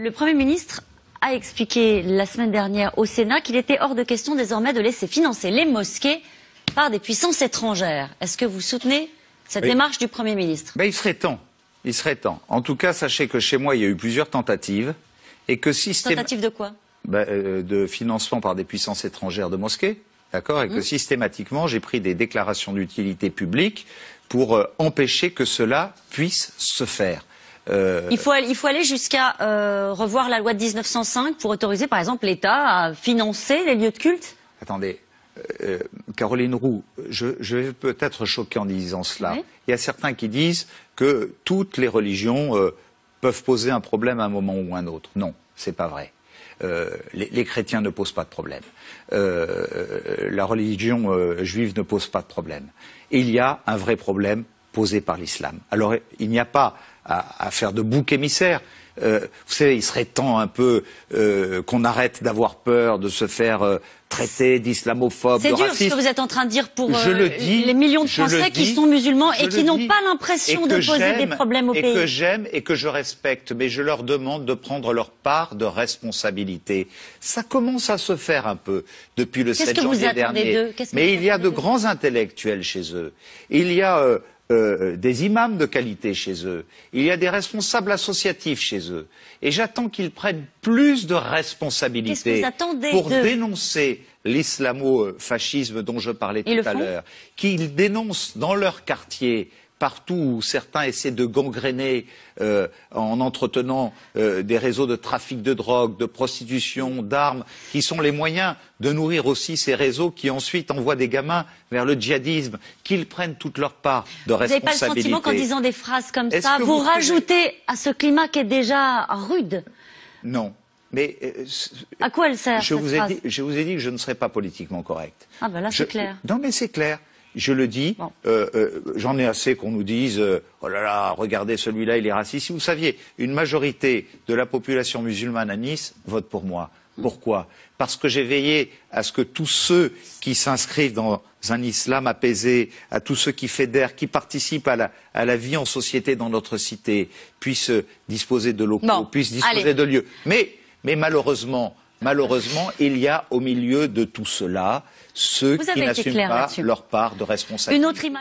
Le Premier ministre a expliqué la semaine dernière au Sénat qu'il était hors de question désormais de laisser financer les mosquées par des puissances étrangères. Est-ce que vous soutenez cette démarche du Premier ministre ben, Il serait temps. Il serait temps. En tout cas, sachez que chez moi, il y a eu plusieurs tentatives. Et que de quoi ben, euh, De financement par des puissances étrangères de mosquées. D'accord Et que mmh. systématiquement, j'ai pris des déclarations d'utilité publique pour euh, empêcher que cela puisse se faire. Euh, il, faut, aller jusqu'à euh, revoir la loi de 1905 pour autoriser, par exemple, l'État à financer les lieux de culte Attendez, euh, Caroline Roux, je, vais peut-être choquer en disant cela. Il y a certains qui disent que toutes les religions peuvent poser un problème à un moment ou à un autre. Non, c'est pas vrai. les, chrétiens ne posent pas de problème. la religion juive ne pose pas de problème. Il y a un vrai problème posée par l'islam. Alors il n'y a pas à, à, faire de bouc émissaire. Euh, vous savez, il serait temps un peu euh, qu'on arrête d'avoir peur de se faire euh, traiter d'islamophobe, de raciste. C'est dur ce que vous êtes en train de dire pour euh, les millions de Français qui sont musulmans et qui n'ont pas l'impression de poser des problèmes au et pays. Et que j'aime et que je respecte, mais je leur demande de prendre leur part de responsabilité. Ça commence à se faire un peu depuis le 7 janvier dernier. mais il y a de grands intellectuels chez eux. Il y a euh, euh, euh, des imams de qualité chez eux, il y a des responsables associatifs chez eux. Et j'attends qu'ils prennent plus de responsabilités pour dénoncer l'islamo-fascisme dont je parlais tout à l'heure, qu'ils dénoncent dans leur quartier partout où certains essaient de gangréner euh, en entretenant euh, des réseaux de trafic de drogue, de prostitution, d'armes, qui sont les moyens de nourrir aussi ces réseaux qui ensuite envoient des gamins vers le djihadisme, qu'ils prennent toute leur part de responsabilité. Vous n'avez pas le sentiment qu'en disant des phrases comme ça, vous, rajoutez à ce climat qui est déjà rude Non. Mais euh, à quoi elle sert je vous ai dit, Je vous ai dit que je ne serais pas politiquement correct. Ah ben là, c'est clair. Non, mais c'est clair je le dis, euh, euh, j'en ai assez qu'on nous dise euh, oh là là, regardez celui-là, il est raciste. vous saviez, une majorité de la population musulmane à Nice vote pour moi. Pourquoi Parce que j'ai veillé à ce que tous ceux qui s'inscrivent dans un islam apaisé, à tous ceux qui fédèrent, qui participent à la, vie en société dans notre cité, puissent disposer de locaux, puissent disposer de lieux. mais malheureusement, Malheureusement, il y a au milieu de tout cela ceux qui n'assument pas leur part de responsabilité.